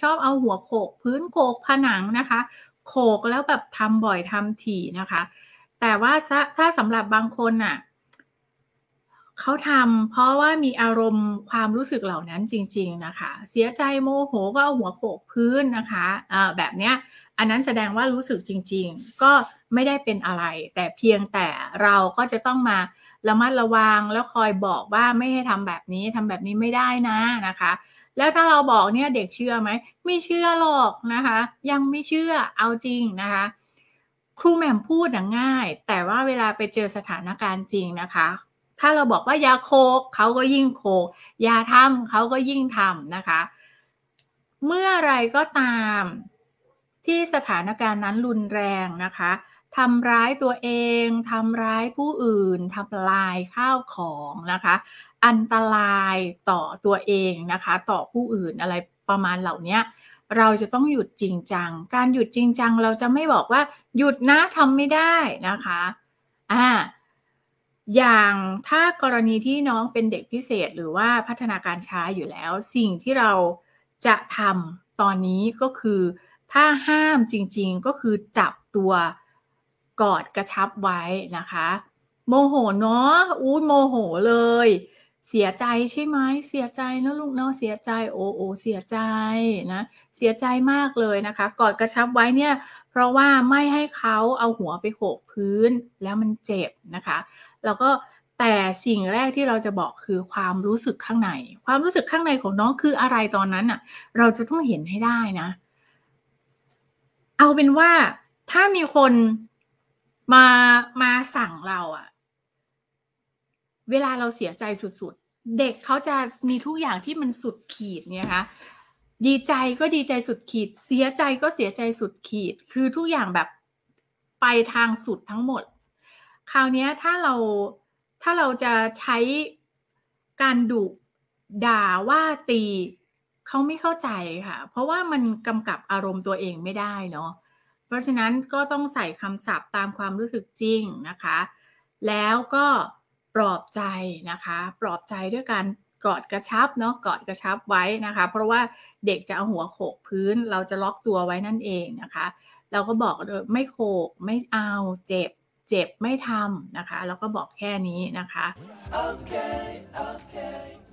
ชอบเอาหัวโขกพื้นโขกผนังนะคะ โขกแล้วแบบทำบ่อยทำถี่นะคะ แต่ว่าถ้าสำหรับบางคนน่ะเขาทำเพราะว่ามีอารมณ์ความรู้สึกเหล่านั้นจริง ๆ นะคะ เสียใจโมโหก็เอาหัวโขกพื้นนะคะะแบบเนี้ย อันนั้นแสดงว่ารู้สึกจริง ๆ ก็ไม่ได้เป็นอะไรแต่เพียงแต่เราก็จะต้องมาระมัดระวังแล้วคอยบอกว่าไม่ให้ทำแบบนี้ทำแบบนี้ไม่ได้นะนะคะแล้วถ้าเราบอกเนี่ยเด็กเชื่อไหมไม่เชื่อหรอกนะคะ ยังไม่เชื่อเอาจริงนะคะครูแหม่มพูดง่าย แต่ว่าเวลาไปเจอสถานการณ์จริงนะคะ ถ้าเราบอกว่ายาโคเขาก็ยิ่งโคยาทำเขาก็ยิ่งทำนะคะ เมื่อไรก็ตาม ที่สถานการณ์นั้นรุนแรงนะคะทำร้ายตัวเอง ทำร้ายผู้อื่น ทำลายข้าวของนะคะ อันตรายต่อตัวเองนะคะ ต่อผู้อื่นอะไรประมาณเหล่านี้ เราจะต้องหยุดจริงจัง การหยุดจริงจังเราจะไม่บอกว่า หยุดนะทำไม่ได้นะคะอ่าอย่างถ้ากรณีที่น้องเป็นเด็กพิเศษหรือว่าพัฒนาการช้าอยู่แล้ว สิ่งที่เราจะทำตอนนี้ก็คือ ถ้าห้ามจริงๆก็คือจับตัวกอดกระชับไว้นะคะ โมโหเนาะอู้โมโหเลย เสียใจใช่ไหมเสียใจนะลูกเนาะเสียใจโอ้โอเสียใจนะเสียใจมากเลยนะคะ กอดกระชับไว้เนี่ยเพราะว่าไม่ให้เขาเอาหัวไปโขกพื้นแล้วมันเจ็บนะคะแล้วก็แต่สิ่งแรกที่เราจะบอกคือความรู้สึกข้างใน ความรู้สึกข้างในของน้องคืออะไรตอนนั้นน่ะเราจะต้องเห็นให้ได้นะ เอาเป็นว่าถ้ามีคนมามาสั่งเราอะเวลาเราเสียใจสุดๆ เด็กเขาจะมีทุกอย่างที่มันสุดขีดเนี่ยคะดีใจก็ดีใจสุดขีด เสียใจก็เสียใจสุดขีดคือทุกอย่างแบบไปทางสุดทั้งหมด คราวนี้ถ้าเราถ้าเราจะใช้การดุด่าว่าตี เขาไม่เข้าใจค่ะ เพราะว่ามันกำกับอารมณ์ตัวเองไม่ได้เนาะเพราะฉะนั้นก็ต้องใส่คำศัพท์ตามความรู้สึกจริงนะคะ แล้วก็ปลอบใจนะคะ ปลอบใจด้วยการกอดกระชับเนาะ กอดกระชับไว้นะคะ เพราะว่าเด็กจะเอาหัวโขกพื้น เราจะล็อกตัวไว้นั่นเองนะคะ เราก็บอกเลยไม่โขกไม่เอาเจ็บ เจ็บไม่ทำนะคะเราก็บอกแค่นี้นะคะ okay, okay.